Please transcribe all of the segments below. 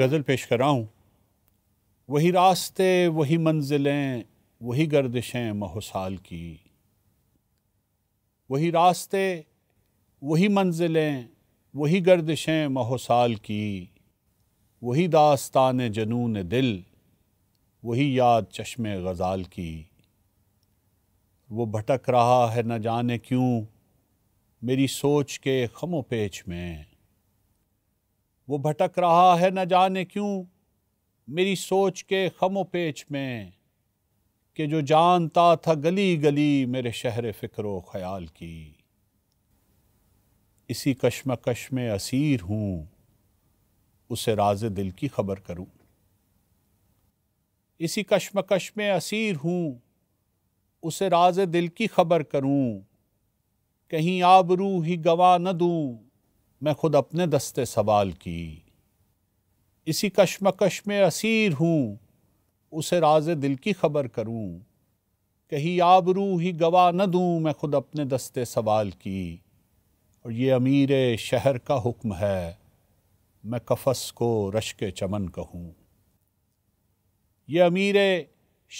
गज़ल पेश कर रहा हूँ वही रास्ते वही मंजिलें वही गर्दिशें महुसाल की वही रास्ते वही मंजिलें वही गर्दिशें महुसाल की वही दास्तान जनून दिल वही याद चश्मे गज़ाल की वो भटक रहा है न जाने क्यों मेरी सोच के खमो पेच में वो भटक रहा है न जाने क्यों मेरी सोच के खमो पेच में कि जो जानता था गली गली मेरे शहर फ़िक्र ख़याल की इसी कश्मकश में असीर हूँ उसे राज दिल की खबर करूँ इसी कश्मकश में असीर हूँ उसे राज दिल की खबर करूँ कहीं आबरू ही गवा न दूँ मैं खुद अपने दस्ते सवाल की इसी कश्मकश में असीर हूँ उसे राज दिल की खबर करूँ कहीं आबरू ही गवाह न दूँ मैं खुद अपने दस्ते सवाल की और ये अमीर शहर का हुक्म है मैं कफस को रश्क चमन कहूँ ये अमीर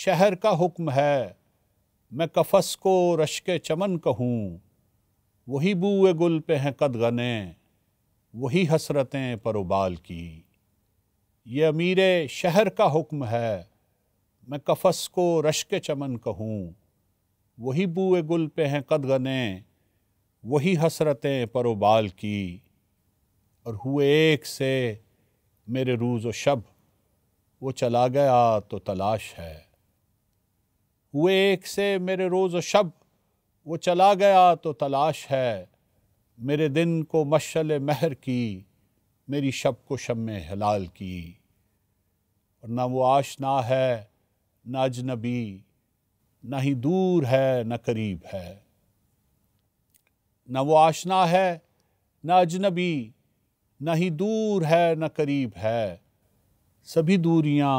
शहर का हुक्म है मैं कफस को रश्क चमन कहूँ वही बूए गुल पे हैं कदगने वही हसरतें उबाल की ये अमीर शहर का हुक्म है मैं कफस को रश्क चमन कहूँ वही बुए गुल पे हैं कदगने वही हसरतें उबाल की और हुए एक से मेरे रूज़ व शब वो चला गया तो तलाश है हुए एक से मेरे रोज़ व शब वो चला गया तो तलाश है मेरे दिन को मशल महर की मेरी शब को शम हलाल की और ना वो आशना है ना अजनबी ना ही दूर है ना करीब है ना वो आशना है ना अजनबी ना ही दूर है ना करीब है सभी दूरियाँ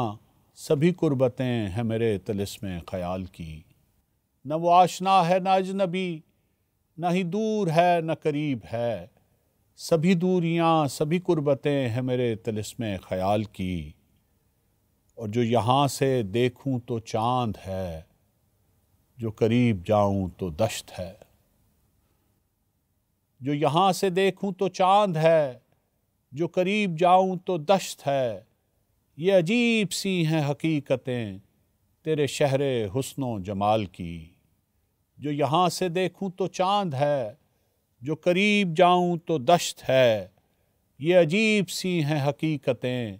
सभी कुर्बतें हैं मेरे तलिस में ख़याल की ना वो आशना है ना अजनबी ना ही दूर है न करीब है सभी दूरियां सभी कुर्बतें हैं मेरे तलस्म ख्याल की और जो यहाँ से देखूं तो चांद है जो करीब जाऊं तो दश्त है जो यहाँ से देखूं तो चांद है जो करीब जाऊं तो दश्त है ये अजीब सी हैं हकीकतें तेरे शहर हसन जमाल की जो यहाँ से देखूँ तो चाँद है जो करीब जाऊँ तो दश्त है ये अजीब सी हैं हकीकतें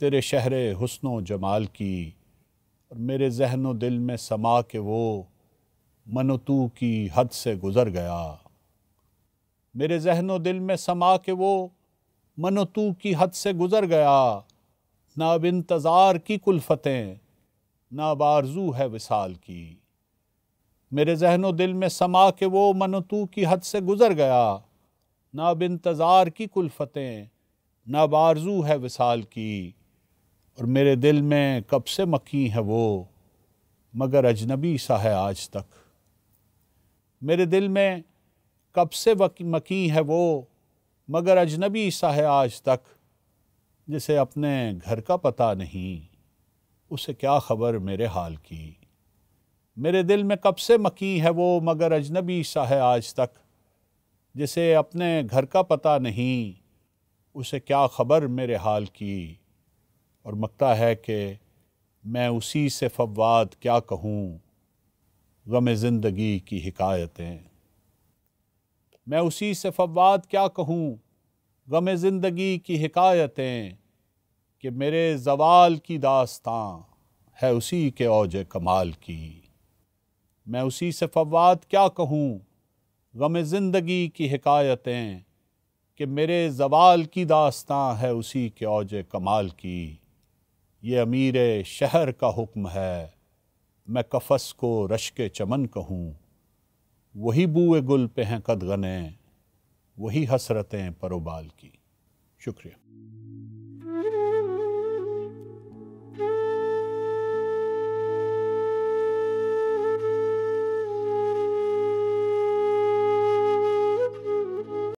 तेरे शहर हसन जमाल की और मेरे जहन व दिल में समा के वो मनतू की हद से गुज़र गया मेरे जहन व दिल में समा के वो मनतू की हद से गुज़र गया ना अब इंतज़ार की कुल्फ़तें ना बारजू है विसाल की मेरे जहनो दिल में समा के वो मनतू की हद से गुज़र गया ना अब इंतज़ार की कुल्फ़तें ना बारजू है विसाल की और मेरे दिल में कब से मकी है वो मगर अजनबी सा है आज तक मेरे दिल में कब से मकी है वो मगर अजनबी सा है आज तक जिसे अपने घर का पता नहीं उसे क्या खबर मेरे हाल की मेरे दिल में कब से मकी है वो मगर अजनबी सा है आज तक जिसे अपने घर का पता नहीं उसे क्या खबर मेरे हाल की और मकता है कि मैं उसी से फवाद क्या कहूँ गम ज़िंदगी की हिकायतें मैं उसी से फवाद क्या कहूँ गम ज़िंदगी की हिकायतें कि मेरे जवाल की दास्तां है उसी के औज कमाल की मैं उसी से फवाद क्या कहूँ गम ज़िंदगी की हकायतें कि मेरे जवाल की दास्तां है उसी के औज कमाल की ये अमीर शहर का हुक्म है मैं कफस को रश के चमन कहूँ वही बूए गुल पे हैं कदगने वही हसरतें परोबाल की शुक्रिया